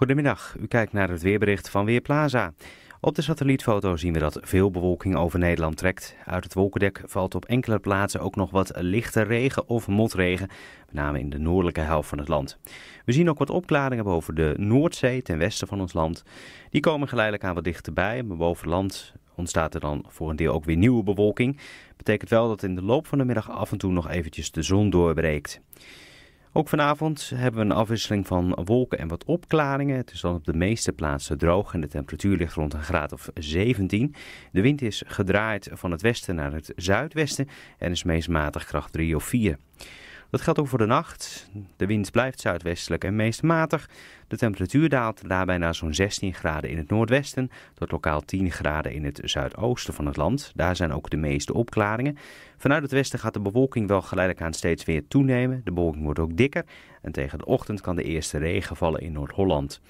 Goedemiddag, u kijkt naar het weerbericht van Weerplaza. Op de satellietfoto zien we dat veel bewolking over Nederland trekt. Uit het wolkendek valt op enkele plaatsen ook nog wat lichte regen of motregen, met name in de noordelijke helft van het land. We zien ook wat opklaringen boven de Noordzee ten westen van ons land. Die komen geleidelijk aan wat dichterbij, maar boven land ontstaat er dan voor een deel ook weer nieuwe bewolking. Betekent wel dat in de loop van de middag af en toe nog eventjes de zon doorbreekt. Ook vanavond hebben we een afwisseling van wolken en wat opklaringen. Het is dan op de meeste plaatsen droog en de temperatuur ligt rond een graad of 17. De wind is gedraaid van het westen naar het zuidwesten en is meest matig kracht 3 of 4. Dat geldt ook voor de nacht. De wind blijft zuidwestelijk en meest matig. De temperatuur daalt daarbij naar zo'n 16 graden in het noordwesten tot lokaal 10 graden in het zuidoosten van het land. Daar zijn ook de meeste opklaringen. Vanuit het westen gaat de bewolking wel geleidelijk aan steeds weer toenemen. De bewolking wordt ook dikker en tegen de ochtend kan de eerste regen vallen in Noord-Holland.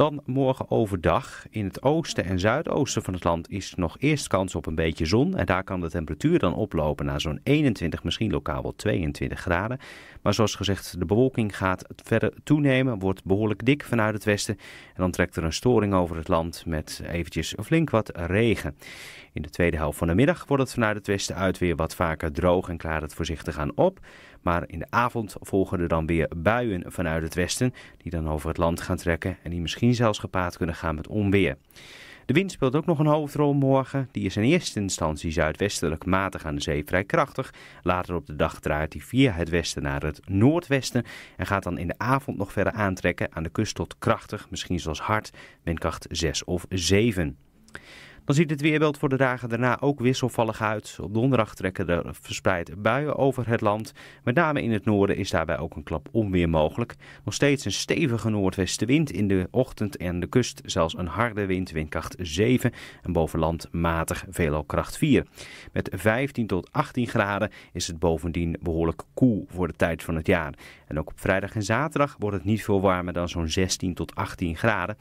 Dan morgen overdag in het oosten en zuidoosten van het land is nog eerst kans op een beetje zon. En daar kan de temperatuur dan oplopen naar zo'n 21, misschien lokaal wel 22 graden. Maar zoals gezegd, de bewolking gaat verder toenemen, wordt behoorlijk dik vanuit het westen. En dan trekt er een storing over het land met eventjes flink wat regen. In de tweede helft van de middag wordt het vanuit het westen uit weer wat vaker droog en klaart het voorzichtig aan op. Maar in de avond volgen er dan weer buien vanuit het westen die dan over het land gaan trekken en die misschien zelfs gepaard kunnen gaan met onweer. De wind speelt ook nog een hoofdrol morgen. Die is in eerste instantie zuidwestelijk matig aan de zee vrij krachtig. Later op de dag draait hij via het westen naar het noordwesten. En gaat dan in de avond nog verder aantrekken aan de kust tot krachtig, misschien zelfs hard, windkracht 6 of 7. Dan ziet het weerbeeld voor de dagen daarna ook wisselvallig uit. Op donderdag trekken er verspreid buien over het land. Met name in het noorden is daarbij ook een klap onweer mogelijk. Nog steeds een stevige noordwestenwind in de ochtend en de kust. Zelfs een harde wind, windkracht 7 en boven matig, veelal kracht 4. Met 15 tot 18 graden is het bovendien behoorlijk koel voor de tijd van het jaar. En ook op vrijdag en zaterdag wordt het niet veel warmer dan zo'n 16 tot 18 graden.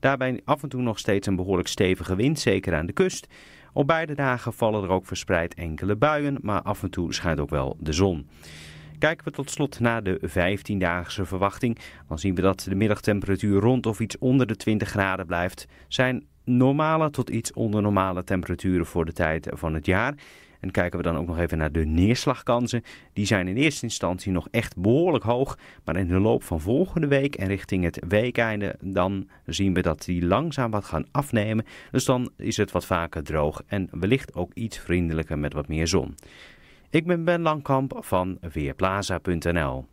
Daarbij af en toe nog steeds een behoorlijk stevige wind, zeker aan de kust. Op beide dagen vallen er ook verspreid enkele buien, maar af en toe schijnt ook wel de zon. Kijken we tot slot naar de 15-daagse verwachting. Dan zien we dat de middagtemperatuur rond of iets onder de 20 graden blijft. Zijn normale tot iets onder normale temperaturen voor de tijd van het jaar. En kijken we dan ook nog even naar de neerslagkansen. Die zijn in eerste instantie nog echt behoorlijk hoog. Maar in de loop van volgende week en richting het weekeinde, dan zien we dat die langzaam wat gaan afnemen. Dus dan is het wat vaker droog en wellicht ook iets vriendelijker met wat meer zon. Ik ben Ben Langkamp van Weerplaza.nl.